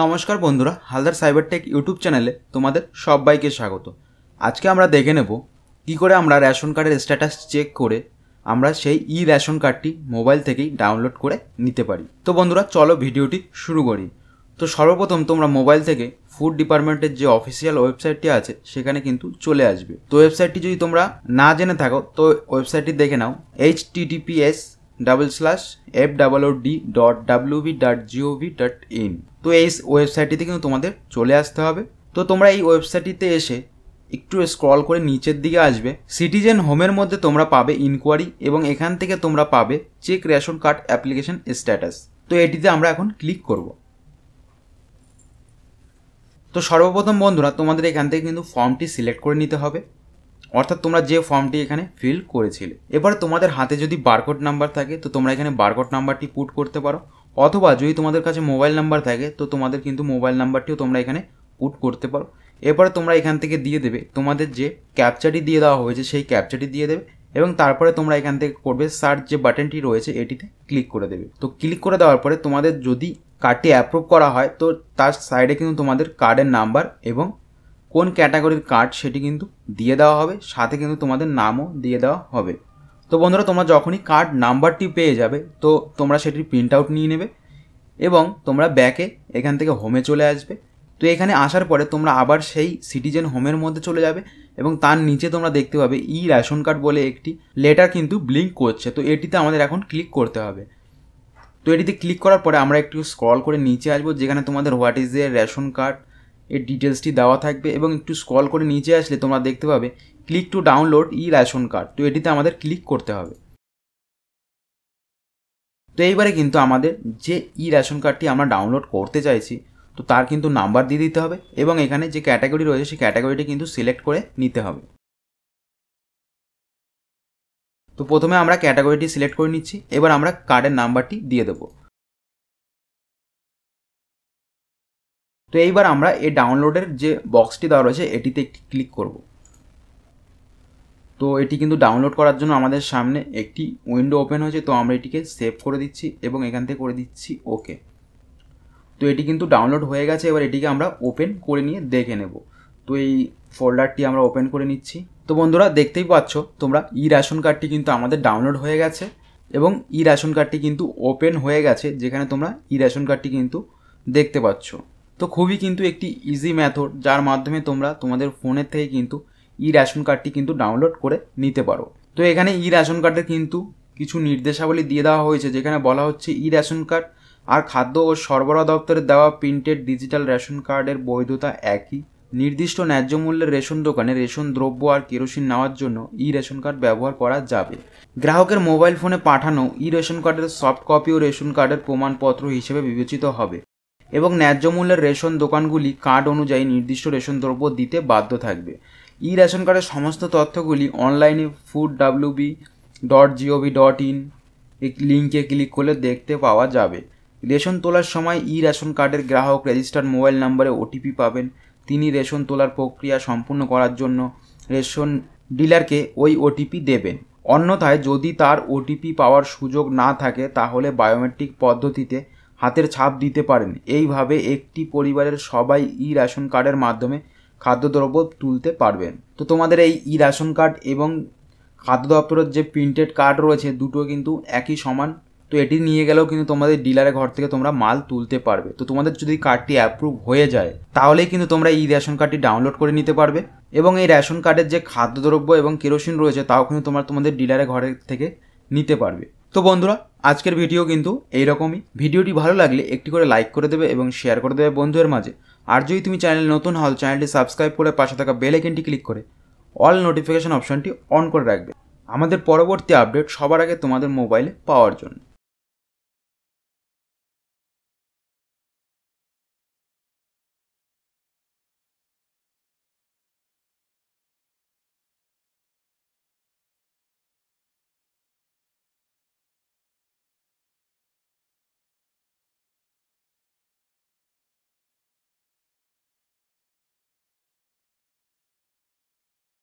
নমস্কার বন্ধুরা Haldar cyber take YouTube চ্যানেলে তোমাদের সবাইকে স্বাগত আজকে আমরা দেখে নেব কি করে আমরা রেশন কার্ডের স্ট্যাটাস চেক করে আমরা সেই ই রেশন কার্ডটি মোবাইল থেকেই ডাউনলোড করে নিতে পারি তো বন্ধুরা চলো ভিডিওটি শুরু করি তো সর্বপ্রথম তোমরা মোবাইল থেকে ফুড ডিপার্টমেন্টের যে অফিসিয়াল ওয়েবসাইটটি আছে সেখানে কিন্তু চলে আসবে তো ওয়েবসাইটটি যদি তোমরা না জেনে থাকো তো ওয়েবসাইটটি দেখে নাও https double slash F double O D dot WB dot GOV dot in তো এই ওয়েবসাইটটিতে কিন্তু তোমাদের চলে আসতে হবে তো তোমরা এই ওয়েবসাইটটিতে এসে একটু স্ক্রল করে নিচের দিকে আসবে সিটিজেন হোমের মধ্যে তোমরা পাবে ইনকোয়ারি এবং এখান থেকে তোমরা পাবে check ration card application status তো এটিতে আমরা এখন ক্লিক করব তো সর্বপ্রথম বন্ধুরা তোমাদের এখান থেকে কিন্তু ফর্মটি সিলেক্ট করে নিতে হবে অর্থাৎ তোমরা যে ফর্মটি এখানে ফিল করেছিলে এবার তোমাদের হাতে যদি বারকোড নাম্বার থাকে তো তোমরা এখানে বারকোড নাম্বারটি পুট করতে পারো অথবা যদি তোমাদের কাছে মোবাইল নাম্বার থাকে তো তোমাদের কিন্তু মোবাইল নাম্বারটিও তোমরা এখানে পুট করতে পারো এরপরে তোমরা এখান থেকে দিয়ে দেবে তোমাদের যে ক্যাপচাটি দিয়ে দেওয়া হয়েছে সেই ক্যাপচাটি দিয়ে দেবে এবং তারপরে তোমরা এখান থেকে করবে সার্চ যে বাটনটি রয়েছে এটিতে ক্লিক করে দেবে তো ক্লিক করে দেওয়ার পরে তোমাদের যদি কার্ডটি অ্যাপ্রুভ করা হয় তো তার সাইডে কিন্তু তোমাদের কার্ডের নাম্বার এবং কোন ক্যাটাগরির কার্ড সেটি কিন্তু দিয়ে দেওয়া হবে সাথে কিন্তু তোমাদের নামও দিয়ে দেওয়া হবে তো বন্ধুরা তোমরা যখনই কার্ড নাম্বারটি পেয়ে যাবে তো তোমরা সেটির প্রিন্ট আউট নিয়ে নেবে এবং তোমরা ব্যাকে এখান থেকে হোমে চলে আসবে তো এখানে আসার পরে তোমরা আবার সেই সিটিজেন হোমের মধ্যে চলে যাবে এবং তার নিচে তোমরা দেখতে পাবে ই রেশন কার্ড বলে একটি লেটার কিন্তু ব্লিঙ্ক করছে তো এটিতে আমাদের এখন ক্লিক করতে হবে তো এটিতে ক্লিক করার পরে আমরা একটু স্ক্রল করে নিচে আসবো যেখানে তোমাদের what is a ration card এর ডিটেলসটি দেওয়া থাকবে এবং একটু স্ক্রল করে নিচে আসলে তোমরা দেখতে পাবে click to download e ration card তো এটিতে আমাদের ক্লিক করতে হবে তো এইবারে কিন্তু আমাদের যে ই রেশন কার্ডটি আমরা ডাউনলোড করতে চাইছি তো তার কিন্তু নাম্বার দিয়ে দিতে হবে এবং এখানে যে ক্যাটাগরি রয়েছে সেই ক্যাটাগরিটি কিন্তু সিলেক্ট করে নিতে হবে তো প্রথমে আমরা ক্যাটাগরিটি সিলেক্ট করে নিচ্ছি এবার আমরা কার্ডের নাম্বারটি দিয়ে দেবো তো এইবার আমরা এই ডাউনলোডের যে বক্সটি দেওয়া রয়েছে এটিতে একটি ক্লিক করব তো এটি কিন্তু ডাউনলোড করার জন্য আমাদের সামনে একটি উইন্ডো ওপেন হয়েছে তো আমরা এটিকে সেভ করে দিচ্ছি এবং এখান থেকে করে দিচ্ছি ওকে তো এটি কিন্তু ডাউনলোড হয়ে গেছে এবার এটিকে আমরা ওপেন করে নিয়ে দেখে নেব তো এই ফোল্ডারটি আমরা ওপেন করে নিচ্ছি তো বন্ধুরা দেখতেই পাচ্ছ তোমরা ই রেশন কার্ডটি কিন্তু আমাদের ডাউনলোড হয়ে গেছে এবং ই রেশন কার্ডটি কিন্তু ওপেন হয়ে গেছে যেখানে তোমরা ই রেশন কার্ডটি কিন্তু দেখতে পাচ্ছ তো খুবই কিন্তু একটি ইজি মেথড যার মাধ্যমে তোমরা তোমাদের ফোনের থেকে কিন্তু ই রেশন কার্ডটি কিন্তু ডাউনলোড করে নিতে পারো তো এখানে ই রেশন কার্ডের কিন্তু কিছু নির্দেশাবলী দিয়ে দেওয়া হয়েছে যেখানে বলা হচ্ছে ই রেশন কার্ড আর খাদ্য ও সরবরাহ দপ্তরের দেওয়া প্রিন্টেড ডিজিটাল রেশন কার্ডের বৈধতা একই নির্দিষ্ট ন্যায্য মূল্যের রেশন দোকানে রেশন দ্রব্য আর কেরোসিন নেওয়ার জন্য ই রেশন কার্ড ব্যবহার করা যাবে গ্রাহকের মোবাইল ফোনে পাঠানো ই রেশন কার্ডের সফট কপি ও রেশন কার্ডের প্রমাণপত্র হিসেবে বিবেচিত হবে এবং ন্যায্য মূল্যের রেশন দোকানগুলি কার্ড অনুযায়ী নির্দিষ্ট রেশন দ্রব্য দিতে বাধ্য থাকবে ই রেশন কার্ডের সমস্ত তথ্যগুলি অনলাইনে food WB dot GOV dot in লিঙ্কে ক্লিক করলে দেখতে পাওয়া যাবে রেশন তোলার সময় ই রেশন কার্ডের গ্রাহক রেজিস্টার্ড মোবাইল নম্বরে ওটিপি পাবেন তিনি রেশন তোলার প্রক্রিয়া সম্পূর্ণ করার জন্য রেশন ডিলারকে ওই ওটিপি দেবেন অন্যথায় যদি তার ওটিপি পাওয়ার সুযোগ না থাকে তাহলে বায়োমেট্রিক পদ্ধতিতে হাতের ছাপ দিতে পারেন এইভাবে একটি পরিবারের সবাই ই রেশন কার্ডের মাধ্যমে খাদ্যদ্রব্য তুলতে পারবেন তো তোমাদের এই ই রেশন কার্ড এবং খাদ্য দপ্তরের যে প্রিন্টেড কার্ড রয়েছে দুটো কিন্তু একই সমান তো এটি নিয়ে গেলেও কিন্তু তোমাদের ডিলারের ঘর থেকে তোমরা মাল তুলতে পারবে তো তোমাদের যদি কার্ডটি অ্যাপ্রুভ হয়ে যায় তাহলেই কিন্তু তোমরা এই রেশন কার্ডটি ডাউনলোড করে নিতে পারবে এবং এই রেশন কার্ডের যে খাদ্যদ্রব্য এবং কেরোসিন রয়েছে তাও কিন্তু তোমরা তোমাদের ডিলারের ঘরের থেকে নিতে পারবে তো বন্ধুরা আজকের ভিডিও কিন্তু এইরকমই ভিডিওটি ভালো লাগলে একটি করে লাইক করে দেবে এবং শেয়ার করে দেবে বন্ধুদের মাঝে আর যদি তুমি চ্যানেল নতুন হও চ্যানেলটি সাবস্ক্রাইব করে পাশে থাকা বেল আইকনটি ক্লিক করে অল নোটিফিকেশান অপশনটি অন করে রাখবে আমাদের পরবর্তী আপডেট সবার আগে তোমাদের মোবাইলে পাওয়ার জন্য